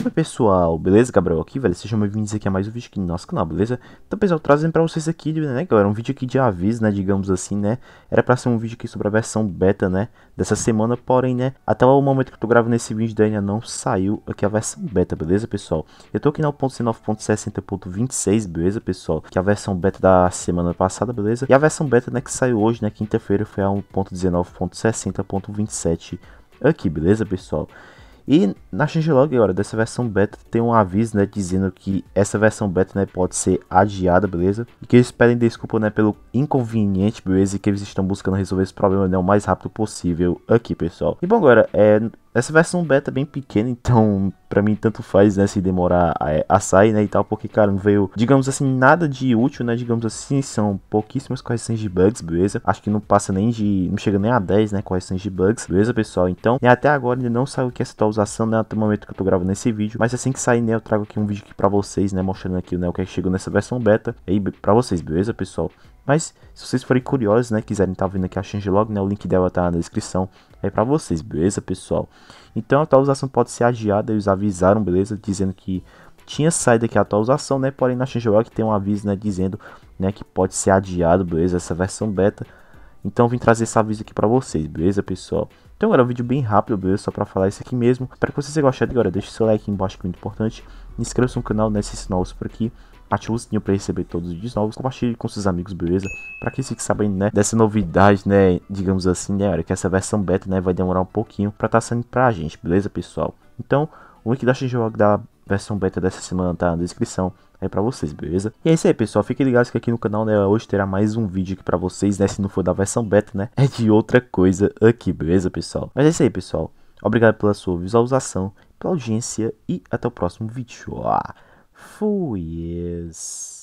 Opa pessoal, beleza? Gabriel aqui, velho, sejam bem-vindos aqui a mais um vídeo aqui no nosso canal, beleza? Então pessoal, trazendo pra vocês aqui, né, galera, um vídeo aqui de aviso, né, digamos assim, né Era pra ser um vídeo aqui sobre a versão beta, né, dessa semana, porém, né, até o momento que eu tô gravando esse vídeo daí ainda né, não saiu aqui a versão beta, beleza, pessoal? Eu tô aqui na 1.19.60.26, beleza, pessoal? Que é a versão beta da semana passada, beleza? E a versão beta, né, que saiu hoje, né, quinta-feira, foi a 1.19.60.27 aqui, beleza, pessoal? E na changelog agora, dessa versão beta, tem um aviso, né, dizendo que essa versão beta, né, pode ser adiada, beleza? E que eles pedem desculpa, né, pelo inconveniente, beleza? E que eles estão buscando resolver esse problema, né, o mais rápido possível aqui, pessoal. E bom, agora, é, essa versão beta é bem pequena, então para mim tanto faz, né, se demorar a, a, sair, né, e tal, porque, cara, não veio, digamos assim, nada de útil, né, digamos assim, são pouquíssimas correções de bugs, beleza? Acho que não passa nem de, não chega nem a 10, né, correções de bugs, beleza, pessoal? Então, né, até agora ainda não saiu que é essa atualização, né, até o momento que eu tô gravando esse vídeo, mas assim que sair, né, eu trago aqui um vídeo aqui pra vocês, né, mostrando aqui, né, o que é chegou nessa versão beta aí pra vocês, beleza, pessoal? Mas se vocês forem curiosos, né, quiserem estar tá vendo aqui a changelog, né, o link dela tá na descrição aí é para vocês, beleza, pessoal? Então a atualização pode ser adiada, eles avisaram, beleza, dizendo que tinha saído aqui a atualização, né, porém na changelog tem um aviso, né, dizendo, né, que pode ser adiado, beleza, essa versão beta. Então vim trazer esse aviso aqui para vocês, beleza, pessoal? Então era um vídeo bem rápido, beleza? Só para falar isso aqui mesmo. Espero que vocês tenham gostado, agora Deixe seu like embaixo que é muito importante. Inscreva-se no canal, né? Se é novos por aqui ative o sininho para receber todos os vídeos novos, compartilhe com seus amigos, beleza? Para que fique sabendo, né, dessa novidade, né, digamos assim, né, olha, que essa versão beta, né, vai demorar um pouquinho para estar tá saindo pra gente, beleza, pessoal? Então, o link da XJOG da versão beta dessa semana tá na descrição aí pra vocês, beleza? E é isso aí, pessoal. Fiquem ligados que aqui no canal, né, hoje terá mais um vídeo aqui pra vocês, né, se não for da versão beta, né, é de outra coisa aqui, beleza, pessoal? Mas é isso aí, pessoal. Obrigado pela sua visualização, pela audiência e até o próximo vídeo. Ah! four years.